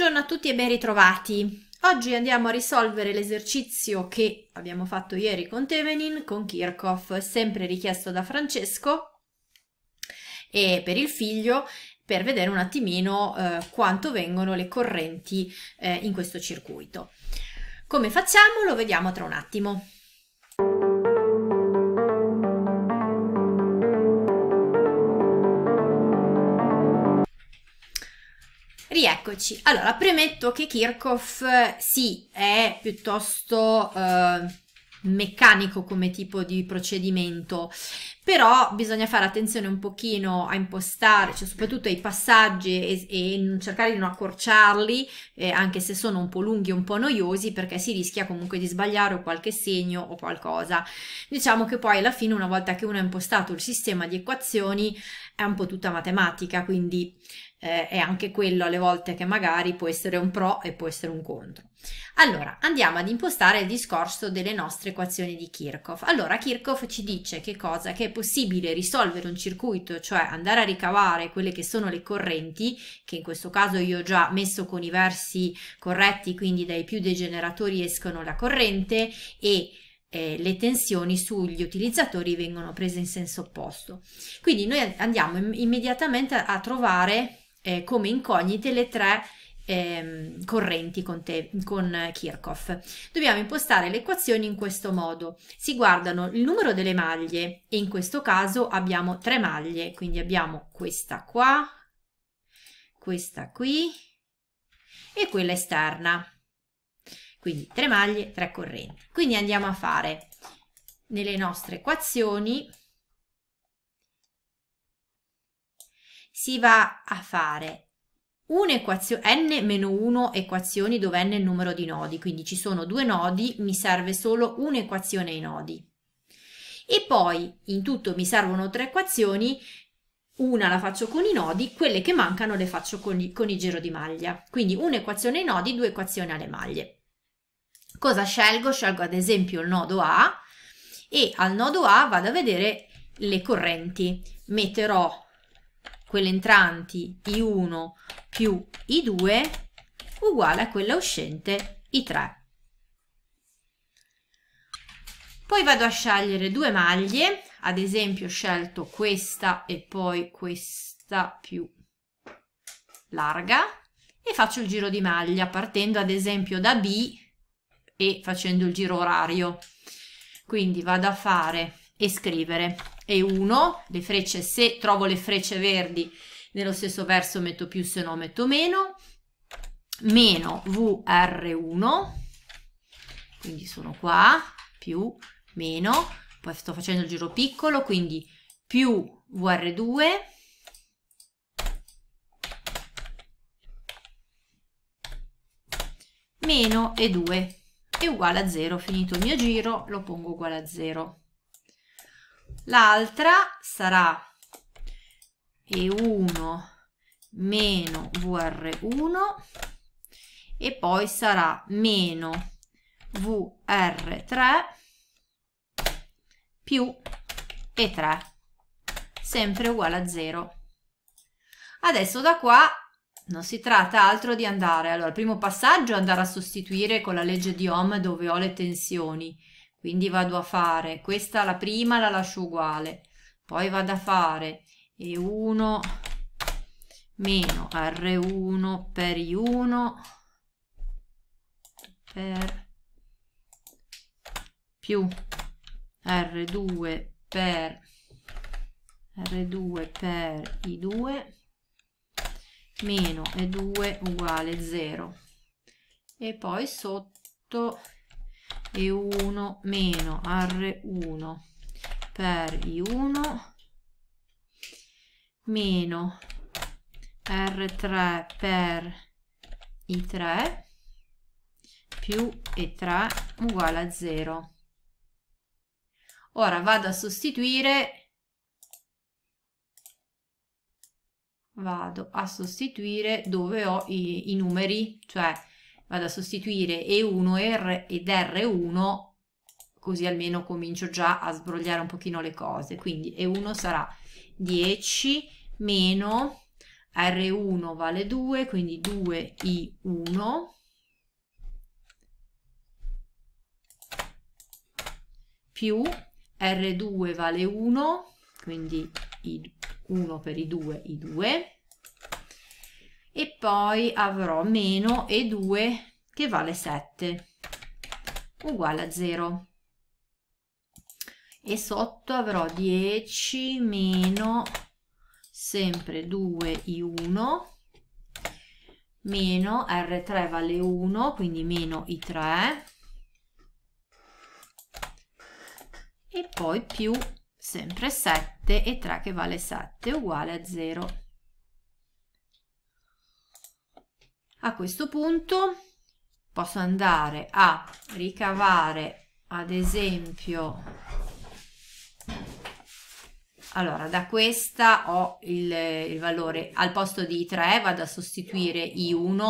Buongiorno a tutti e ben ritrovati. Oggi andiamo a risolvere l'esercizio che abbiamo fatto ieri con Tevenin, con Kirchhoff, sempre richiesto da Francesco e per il figlio per vedere un attimino eh, quanto vengono le correnti eh, in questo circuito. Come facciamo lo vediamo tra un attimo. rieccoci. Allora, premetto che Kirchhoff sì, è piuttosto eh, meccanico come tipo di procedimento, però bisogna fare attenzione un pochino a impostare, cioè soprattutto ai passaggi e, e cercare di non accorciarli, eh, anche se sono un po' lunghi, e un po' noiosi, perché si rischia comunque di sbagliare o qualche segno o qualcosa. Diciamo che poi alla fine, una volta che uno ha impostato il sistema di equazioni, è un po' tutta matematica, quindi eh, è anche quello alle volte che magari può essere un pro e può essere un contro. Allora, andiamo ad impostare il discorso delle nostre equazioni di Kirchhoff. Allora, Kirchhoff ci dice che cosa? Che è possibile risolvere un circuito, cioè andare a ricavare quelle che sono le correnti, che in questo caso io ho già messo con i versi corretti, quindi dai più dei generatori escono la corrente e eh, le tensioni sugli utilizzatori vengono prese in senso opposto. Quindi noi andiamo immediatamente a trovare eh, come incognite le tre ehm, correnti con, te, con Kirchhoff. Dobbiamo impostare le equazioni in questo modo. Si guardano il numero delle maglie e in questo caso abbiamo tre maglie, quindi abbiamo questa qua, questa qui e quella esterna. Quindi tre maglie, tre correnti. Quindi andiamo a fare nelle nostre equazioni si va a fare un'equazione n-1 equazioni dove n è il numero di nodi, quindi ci sono due nodi, mi serve solo un'equazione ai nodi. E poi in tutto mi servono tre equazioni, una la faccio con i nodi, quelle che mancano le faccio con, i, con il giro di maglia. Quindi un'equazione ai nodi, due equazioni alle maglie. Cosa scelgo? Scelgo ad esempio il nodo A e al nodo A vado a vedere le correnti. Metterò quelle entranti I1 più I2 uguale a quella uscente I3. Poi vado a scegliere due maglie, ad esempio ho scelto questa e poi questa più larga e faccio il giro di maglia partendo ad esempio da B e facendo il giro orario. Quindi vado a fare e scrivere e 1 le frecce se trovo le frecce verdi nello stesso verso metto più se no metto meno meno vr1 quindi sono qua più meno poi sto facendo il giro piccolo quindi più vr2 meno e 2 è uguale a 0 finito il mio giro lo pongo uguale a 0 l'altra sarà E1 meno VR1 e poi sarà meno VR3 più E3 sempre uguale a 0 adesso da qua non si tratta altro di andare allora il primo passaggio è andare a sostituire con la legge di Ohm dove ho le tensioni quindi vado a fare, questa la prima la lascio uguale, poi vado a fare E1 meno R1 per I1 per più R2 per R2 per I2 meno E2 uguale 0 e poi sotto e 1 meno R1 per I1 meno R3 per I3 più E3 uguale a 0. Ora vado a sostituire, vado a sostituire dove ho i, i numeri, cioè vado a sostituire E1 ed R1 così almeno comincio già a sbrogliare un pochino le cose quindi E1 sarà 10 meno R1 vale 2 quindi 2I1 più R2 vale 1 quindi I1 per I2 I2 e poi avrò meno E2 che vale 7 uguale a 0 e sotto avrò 10 meno sempre 2i1 meno r3 vale 1 quindi meno i3 e poi più sempre 7 e 3 che vale 7 uguale a 0 A questo punto posso andare a ricavare ad esempio allora da questa ho il, il valore al posto di I3 vado a sostituire I1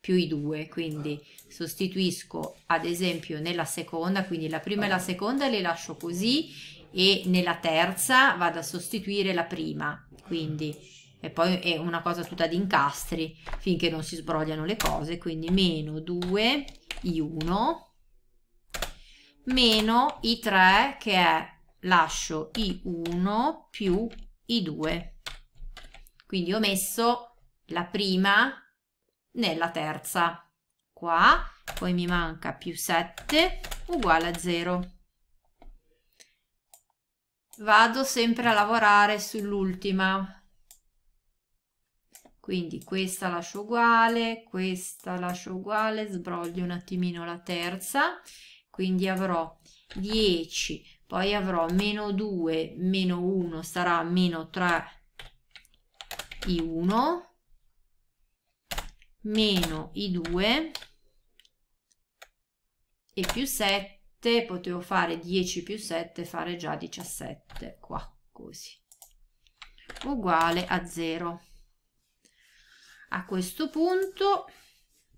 più I2 quindi sostituisco ad esempio nella seconda quindi la prima e la seconda le lascio così e nella terza vado a sostituire la prima quindi e poi è una cosa tutta di incastri finché non si sbrogliano le cose quindi meno 2 i1 meno i3 che è lascio i1 più i2 quindi ho messo la prima nella terza qua poi mi manca più 7 uguale a 0 vado sempre a lavorare sull'ultima quindi questa lascio uguale, questa lascio uguale, sbroglio un attimino la terza, quindi avrò 10, poi avrò meno 2, meno 1 sarà meno 3 i 1, meno i 2 e più 7, potevo fare 10 più 7, fare già 17 qua, così, uguale a 0 a questo punto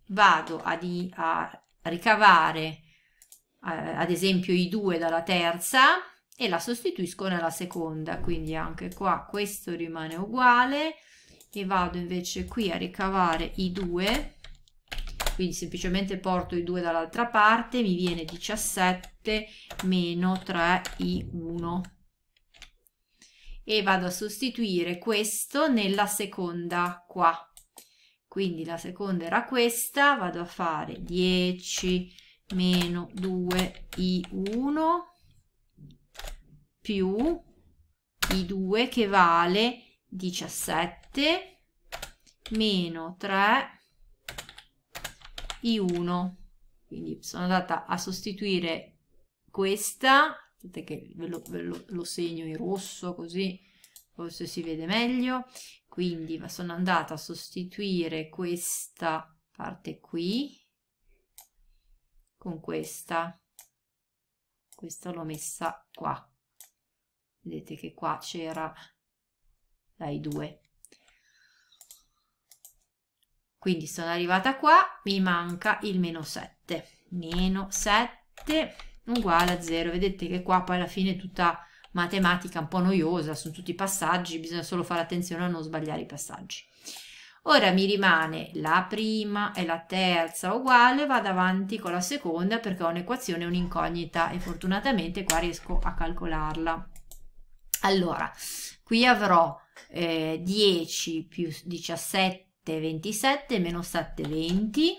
vado a, di, a ricavare eh, ad esempio i due dalla terza e la sostituisco nella seconda quindi anche qua questo rimane uguale e vado invece qui a ricavare i due quindi semplicemente porto i due dall'altra parte mi viene 17 meno 3i1 e vado a sostituire questo nella seconda qua quindi la seconda era questa, vado a fare 10 meno 2i1 più i2 che vale 17 meno 3 i1. Quindi sono andata a sostituire questa, aspettate che ve lo, ve lo, lo segno in rosso così forse si vede meglio, quindi sono andata a sostituire questa parte qui con questa questa l'ho messa qua vedete che qua c'era dai due quindi sono arrivata qua mi manca il meno 7 meno 7 uguale a 0 vedete che qua poi alla fine è tutta matematica un po' noiosa, sono tutti passaggi, bisogna solo fare attenzione a non sbagliare i passaggi. Ora mi rimane la prima e la terza uguale, vado avanti con la seconda perché ho un'equazione un'incognita e fortunatamente qua riesco a calcolarla. Allora, qui avrò eh, 10 più 17, 27, meno 7, 20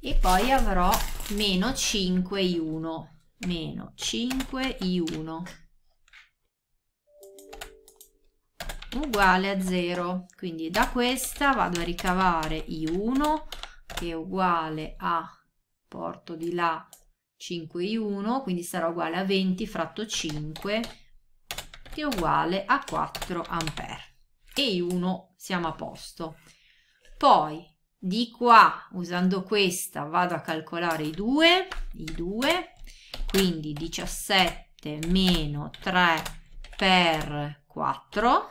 e poi avrò meno 5, 1, meno 5, 1. uguale a 0 quindi da questa vado a ricavare I1 che è uguale a porto di là 5I1 quindi sarà uguale a 20 fratto 5 che è uguale a 4 ampere e I1 siamo a posto poi di qua usando questa vado a calcolare i 2 i 2 quindi 17 meno 3 per 4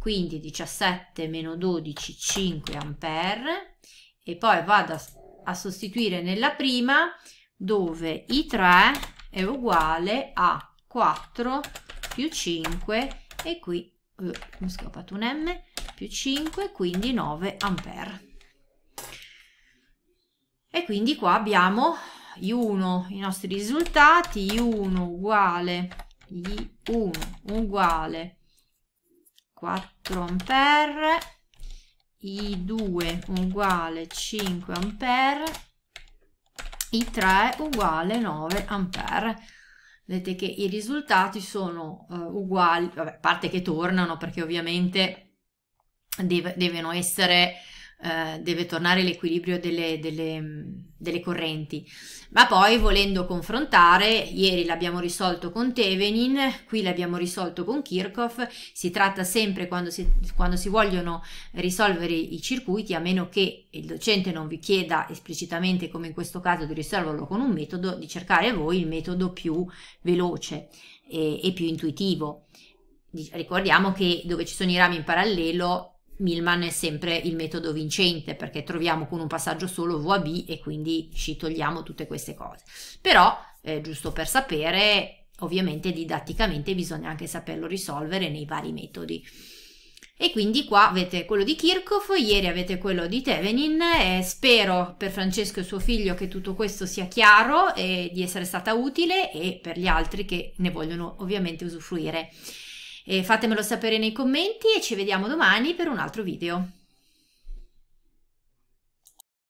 quindi 17 meno 12 5 ampere e poi vado a, a sostituire nella prima dove i 3 è uguale a 4 più 5 e qui uh, mi scappato un m più 5 quindi 9 ampere e quindi qua abbiamo I1 i nostri risultati I1 uguale I1 uguale 4 ampere i 2 uguale 5 ampere i 3 uguale 9 ampere vedete che i risultati sono uh, uguali vabbè, a parte che tornano perché ovviamente deve, devono essere eh, deve tornare l'equilibrio delle, delle, mm, delle, correnti. Ma poi volendo confrontare, ieri l'abbiamo risolto con Tevenin, qui l'abbiamo risolto con Kirchhoff, si tratta sempre quando si, quando si vogliono risolvere i circuiti, a meno che il docente non vi chieda esplicitamente, come in questo caso, di risolverlo con un metodo, di cercare voi il metodo più veloce e, eh, e più intuitivo. Ricordiamo che dove ci sono i rami in parallelo Milman è sempre il metodo vincente perché troviamo con un passaggio solo VAB e quindi ci togliamo tutte queste cose. Però, eh, giusto per sapere, ovviamente didatticamente bisogna anche saperlo risolvere nei vari metodi. E quindi qua avete quello di Kirchhoff, ieri avete quello di Tevenin e spero per Francesco e suo figlio che tutto questo sia chiaro e di essere stata utile e per gli altri che ne vogliono ovviamente usufruire. E fatemelo sapere nei commenti e ci vediamo domani per un altro video.